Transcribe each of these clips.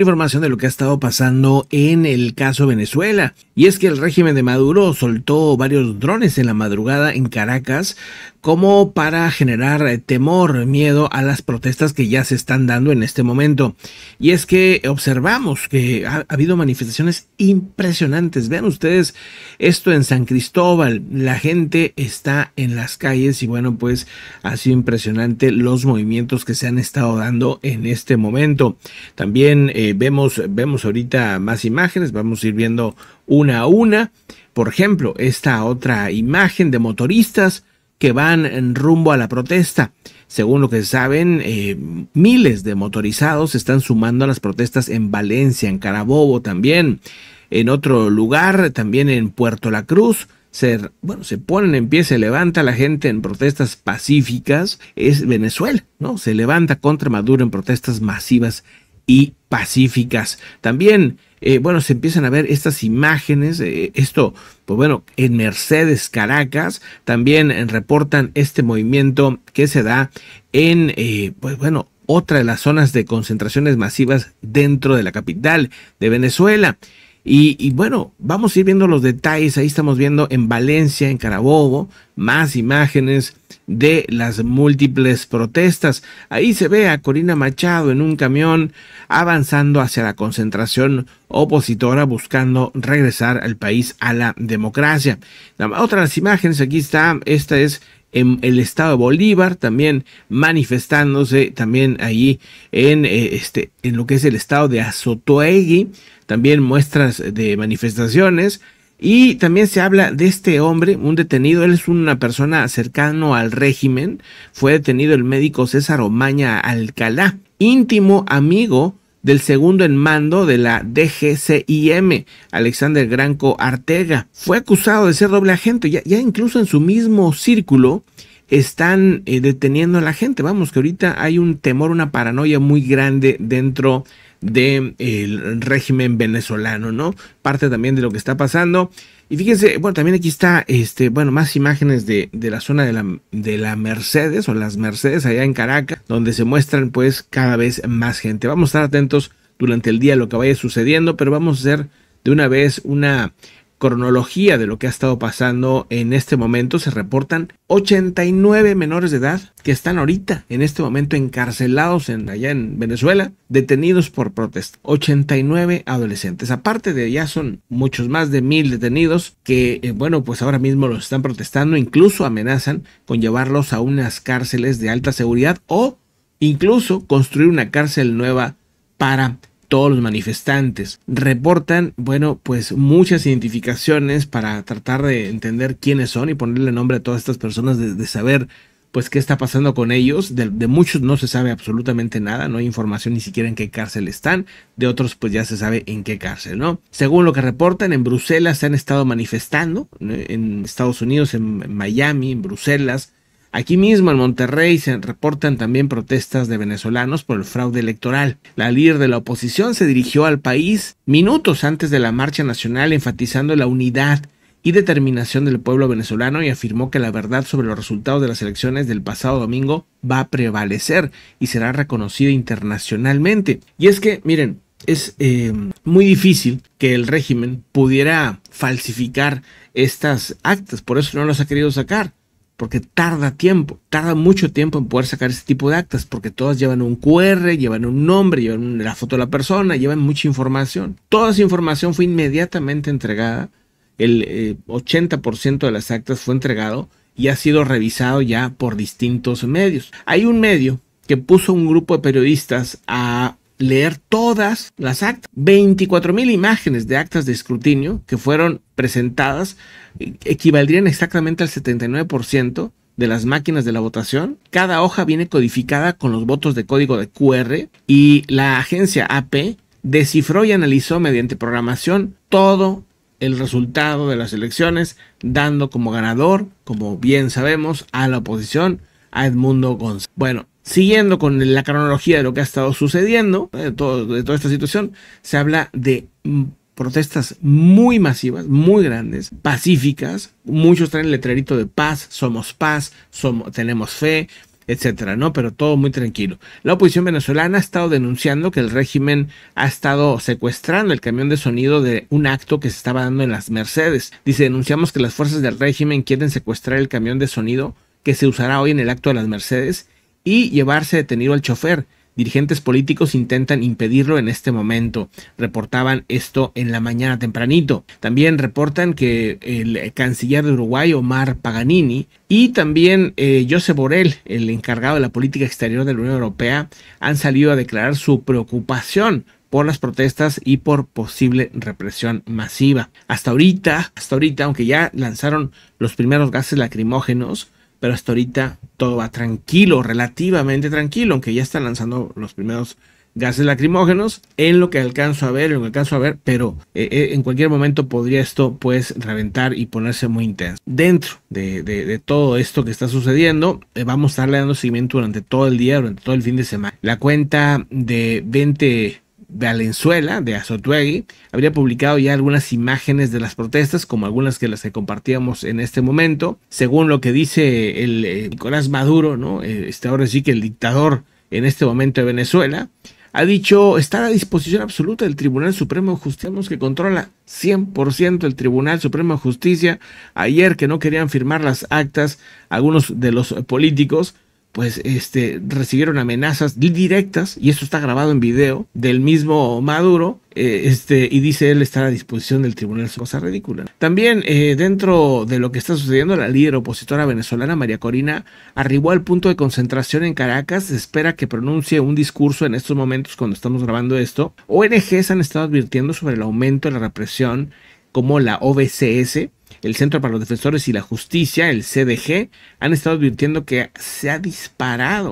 información de lo que ha estado pasando en el caso Venezuela. Y es que el régimen de Maduro soltó varios drones en la madrugada en Caracas como para generar eh, temor, miedo a las protestas que ya se están dando en este momento. Y es que observamos que ha, habido manifestaciones impresionantes. Vean ustedes esto en San Cristóbal. La gente está en las calles y bueno, pues ha sido impresionante los movimientos que se han estado dando en este momento. También eh, vemos, vemos ahorita más imágenes, vamos a ir viendo una a una. Por ejemplo, esta otra imagen de motoristas que van en rumbo a la protesta. Según lo que saben, eh, miles de motorizados están sumando a las protestas en Valencia, en Carabobo también, en otro lugar, también en Puerto La Cruz. Se, bueno, se ponen en pie, se levanta la gente en protestas pacíficas, es Venezuela, ¿no? Se levanta contra Maduro en protestas masivas y pacíficas. También, eh, bueno, se empiezan a ver estas imágenes, eh, esto, pues bueno, en Mercedes, Caracas, también reportan este movimiento que se da en, eh, pues bueno, otra de las zonas de concentraciones masivas dentro de la capital de Venezuela. Y, y, bueno, vamos a ir viendo los detalles. Ahí estamos viendo en Valencia, en Carabobo, más imágenes de las múltiples protestas. Ahí se ve a Corina Machado en un camión avanzando hacia la concentración opositora buscando regresar al país a la democracia. Otras imágenes, aquí está, esta es en el estado de Bolívar, también manifestándose también allí en, eh, este, en lo que es el estado de Azotoegui, también muestras de manifestaciones, y también se habla de este hombre, un detenido, él es una persona cercano al régimen, fue detenido el médico César Omaña Alcalá, íntimo amigo del segundo en mando de la DGCIM, Alexander Granco Artega. Fue acusado de ser doble agente, ya, incluso en su mismo círculo están eh, deteniendo a la gente. Vamos, que ahorita hay un temor, una paranoia muy grande dentro de del régimen venezolano, ¿no? Parte también de lo que está pasando. Y fíjense, bueno, también aquí está, este, bueno, más imágenes de, de la zona de la, de la, Mercedes o las Mercedes allá en Caracas, donde se muestran pues cada vez más gente. Vamos a estar atentos durante el día a lo que vaya sucediendo, pero vamos a hacer de una vez una cronología de lo que ha estado pasando en este momento, se reportan 89 menores de edad que están ahorita, en este momento, encarcelados en, allá en Venezuela, detenidos por protesta. 89 adolescentes. Aparte de ya son muchos más de mil detenidos que, eh, bueno, pues ahora mismo los están protestando, incluso amenazan con llevarlos a unas cárceles de alta seguridad o incluso construir una cárcel nueva para todos los manifestantes. Reportan, bueno, pues muchas identificaciones para tratar de entender quiénes son y ponerle nombre a todas estas personas, de, saber pues qué está pasando con ellos. De, de, muchos no se sabe absolutamente nada, no hay información ni siquiera en qué cárcel están, de otros pues ya se sabe en qué cárcel, ¿no? Según lo que reportan, en Bruselas se han estado manifestando, en Estados Unidos, en Miami, en Bruselas, Aquí mismo en Monterrey se reportan también protestas de venezolanos por el fraude electoral. La líder de la oposición se dirigió al país minutos antes de la marcha nacional enfatizando la unidad y determinación del pueblo venezolano y afirmó que la verdad sobre los resultados de las elecciones del pasado domingo va a prevalecer y será reconocida internacionalmente. Y es que, miren, es eh, muy difícil que el régimen pudiera falsificar estas actas, por eso no las ha querido sacar porque tarda tiempo, tarda mucho tiempo en poder sacar ese tipo de actas, porque todas llevan un QR, llevan un nombre, llevan la foto de la persona, llevan mucha información. Toda esa información fue inmediatamente entregada, el 80% eh, de las actas fue entregado y ha sido revisado ya por distintos medios. Hay un medio que puso un grupo de periodistas a leer todas las actas, 24.000 imágenes de actas de escrutinio que fueron presentadas, eh, equivaldrían exactamente al 79% de las máquinas de la votación. Cada hoja viene codificada con los votos de código de QR y la agencia AP descifró y analizó mediante programación todo el resultado de las elecciones, dando como ganador, como bien sabemos, a la oposición a Edmundo González. Bueno, Siguiendo con la cronología de lo que ha estado sucediendo, eh, de, toda esta situación, se habla de mm, protestas muy masivas, muy grandes, pacíficas. Muchos traen el letrerito de paz, somos paz, somos, tenemos fe, etcétera, ¿no? Pero todo muy tranquilo. La oposición venezolana ha estado denunciando que el régimen ha estado secuestrando el camión de sonido de un acto que se estaba dando en las Mercedes. Dice, denunciamos que las fuerzas del régimen quieren secuestrar el camión de sonido que se usará hoy en el acto de las Mercedes y llevarse detenido al chofer. Dirigentes políticos intentan impedirlo en este momento. Reportaban esto en la mañana tempranito. También reportan que el canciller de Uruguay, Omar Paganini, y también eh, Josep Borrell, el encargado de la política exterior de la Unión Europea, han salido a declarar su preocupación por las protestas y por posible represión masiva. Hasta ahorita, hasta ahorita, aunque ya lanzaron los primeros gases lacrimógenos, pero hasta ahorita todo va tranquilo, relativamente tranquilo, aunque ya están lanzando los primeros gases lacrimógenos, en lo que alcanzo a ver, en lo que alcanzo a ver, pero eh, eh, en cualquier momento podría esto pues reventar y ponerse muy intenso. Dentro de, todo esto que está sucediendo, eh, vamos a estarle dando seguimiento durante todo el día, durante todo el fin de semana. La cuenta de 20 Valenzuela, de Azotuegui, habría publicado ya algunas imágenes de las protestas, como algunas que las que compartíamos en este momento. Según lo que dice el, eh, Nicolás Maduro, ¿no? Eh, este ahora sí que el dictador en este momento de Venezuela, ha dicho estar a disposición absoluta del Tribunal Supremo de Justicia, que controla 100% el Tribunal Supremo de Justicia. Ayer que no querían firmar las actas algunos de los políticos, pues este, recibieron amenazas directas, y esto está grabado en video, del mismo Maduro, eh, este, y dice él estar a disposición del tribunal, es cosa ridícula. También eh, dentro de lo que está sucediendo, la líder opositora venezolana María Corina arribó al punto de concentración en Caracas, se espera que pronuncie un discurso en estos momentos cuando estamos grabando esto. ONGs han estado advirtiendo sobre el aumento de la represión como la OBCS, el Centro para los Defensores y la Justicia, el CDG, han estado advirtiendo que se ha disparado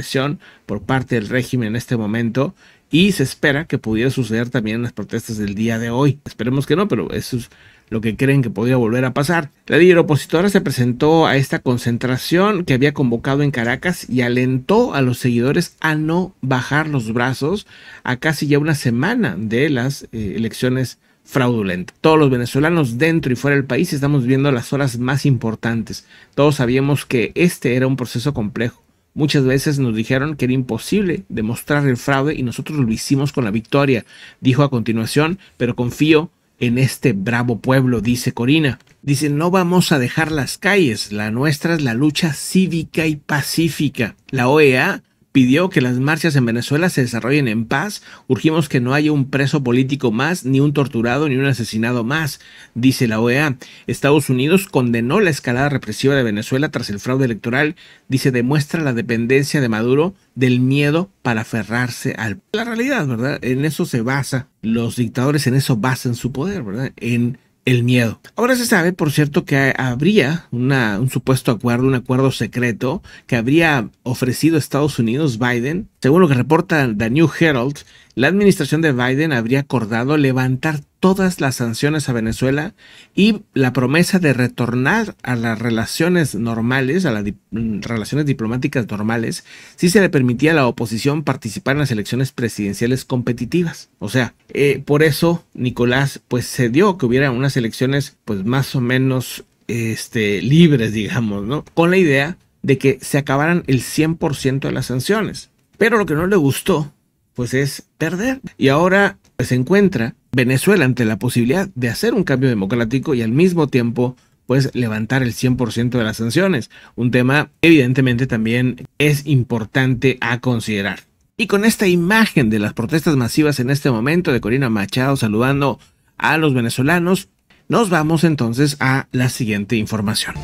por parte del régimen en este momento y se espera que pudiera suceder también en las protestas del día de hoy. Esperemos que no, pero eso es lo que creen que podría volver a pasar. La líder opositora se presentó a esta concentración que había convocado en Caracas y alentó a los seguidores a no bajar los brazos a casi ya una semana de las eh, elecciones fraudulenta. Todos los venezolanos dentro y fuera del país estamos viendo las horas más importantes. Todos sabíamos que este era un proceso complejo. Muchas veces nos dijeron que era imposible demostrar el fraude y nosotros lo hicimos con la victoria, dijo a continuación, pero confío en este bravo pueblo, dice Corina. Dice, no vamos a dejar las calles, la nuestra es la lucha cívica y pacífica. La OEA pidió que las marchas en Venezuela se desarrollen en paz, urgimos que no haya un preso político más, ni un torturado, ni un asesinado más, dice la OEA. Estados Unidos condenó la escalada represiva de Venezuela tras el fraude electoral, dice demuestra la dependencia de Maduro del miedo para aferrarse al. la realidad, ¿verdad? En eso se basa, los dictadores en eso basan su poder, ¿verdad? En el miedo. Ahora se sabe, por cierto, que habría un supuesto acuerdo, un acuerdo secreto que habría ofrecido Estados Unidos Biden. Según lo que reporta The New Herald, la administración de Biden habría acordado levantar todas las sanciones a Venezuela y la promesa de retornar a las relaciones normales, a las mm, relaciones diplomáticas normales, si se le permitía a la oposición participar en las elecciones presidenciales competitivas. O sea, eh, por eso Nicolás pues se dio que hubiera unas elecciones pues más o menos este, libres, digamos, ¿no? Con la idea de que se acabaran el 100% de las sanciones. Pero lo que no le gustó pues es perder. Y ahora pues, se encuentra Venezuela ante la posibilidad de hacer un cambio democrático y al mismo tiempo pues levantar el 100% de las sanciones, un tema evidentemente también es importante a considerar. Y con esta imagen de las protestas masivas en este momento de Corina Machado saludando a los venezolanos, nos vamos entonces a la siguiente información.